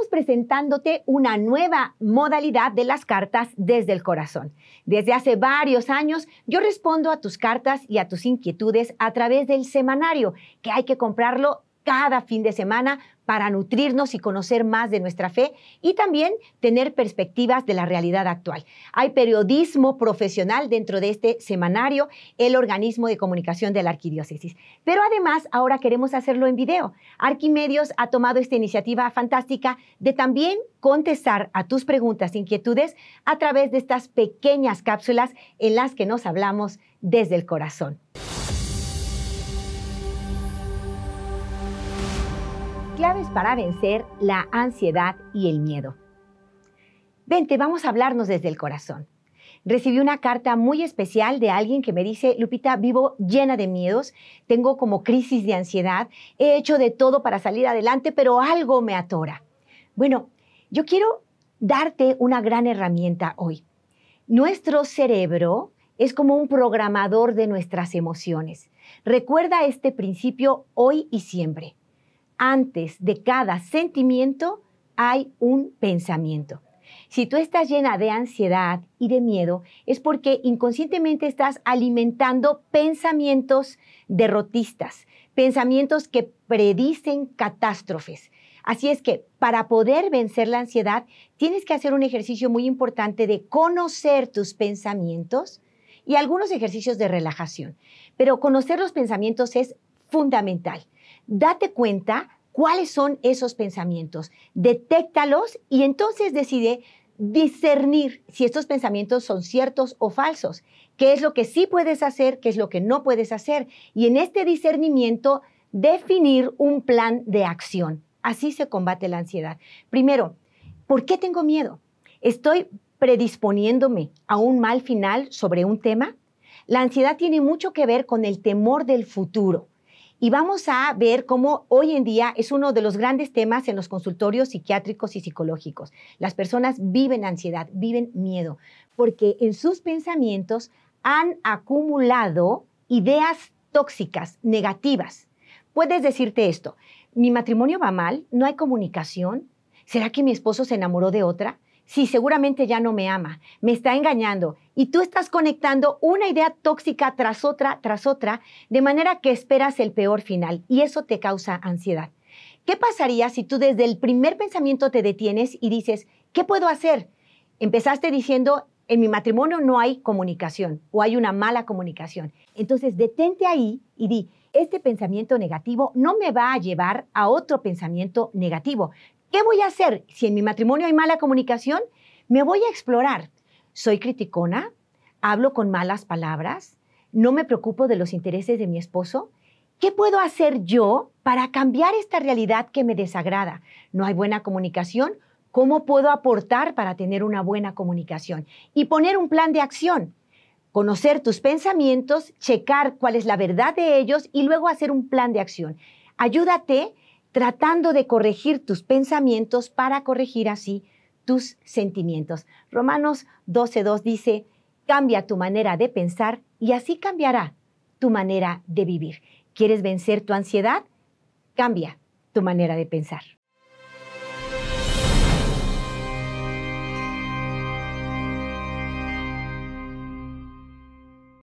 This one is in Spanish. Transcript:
estamos presentándote una nueva modalidad de las cartas desde el corazón. Desde hace varios años yo respondo a tus cartas y a tus inquietudes a través del semanario, que hay que comprarlo cada fin de semana para nutrirnos y conocer más de nuestra fe y también tener perspectivas de la realidad actual. Hay periodismo profesional dentro de este semanario, el organismo de comunicación de la arquidiócesis. Pero además ahora queremos hacerlo en video. Arquimedios ha tomado esta iniciativa fantástica de también contestar a tus preguntas e inquietudes a través de estas pequeñas cápsulas en las que nos hablamos desde el corazón. para vencer la ansiedad y el miedo. Vente, vamos a hablarnos desde el corazón. Recibí una carta muy especial de alguien que me dice, Lupita, vivo llena de miedos, tengo como crisis de ansiedad, he hecho de todo para salir adelante, pero algo me atora. Bueno, yo quiero darte una gran herramienta hoy. Nuestro cerebro es como un programador de nuestras emociones. Recuerda este principio hoy y siempre antes de cada sentimiento hay un pensamiento. Si tú estás llena de ansiedad y de miedo, es porque inconscientemente estás alimentando pensamientos derrotistas, pensamientos que predicen catástrofes. Así es que para poder vencer la ansiedad, tienes que hacer un ejercicio muy importante de conocer tus pensamientos y algunos ejercicios de relajación. Pero conocer los pensamientos es fundamental date cuenta cuáles son esos pensamientos, detéctalos y entonces decide discernir si estos pensamientos son ciertos o falsos, qué es lo que sí puedes hacer, qué es lo que no puedes hacer. Y en este discernimiento, definir un plan de acción. Así se combate la ansiedad. Primero, ¿por qué tengo miedo? ¿Estoy predisponiéndome a un mal final sobre un tema? La ansiedad tiene mucho que ver con el temor del futuro. Y vamos a ver cómo hoy en día es uno de los grandes temas en los consultorios psiquiátricos y psicológicos. Las personas viven ansiedad, viven miedo, porque en sus pensamientos han acumulado ideas tóxicas, negativas. Puedes decirte esto, mi matrimonio va mal, no hay comunicación, ¿será que mi esposo se enamoró de otra? si seguramente ya no me ama, me está engañando. Y tú estás conectando una idea tóxica tras otra, tras otra, de manera que esperas el peor final y eso te causa ansiedad. ¿Qué pasaría si tú desde el primer pensamiento te detienes y dices, ¿qué puedo hacer? Empezaste diciendo, en mi matrimonio no hay comunicación o hay una mala comunicación. Entonces, detente ahí y di, este pensamiento negativo no me va a llevar a otro pensamiento negativo. ¿Qué voy a hacer? Si en mi matrimonio hay mala comunicación, me voy a explorar. Soy criticona, hablo con malas palabras, no me preocupo de los intereses de mi esposo. ¿Qué puedo hacer yo para cambiar esta realidad que me desagrada? No hay buena comunicación. ¿Cómo puedo aportar para tener una buena comunicación? Y poner un plan de acción. Conocer tus pensamientos, checar cuál es la verdad de ellos y luego hacer un plan de acción. Ayúdate tratando de corregir tus pensamientos para corregir así tus sentimientos. Romanos 12.2 dice, cambia tu manera de pensar y así cambiará tu manera de vivir. ¿Quieres vencer tu ansiedad? Cambia tu manera de pensar.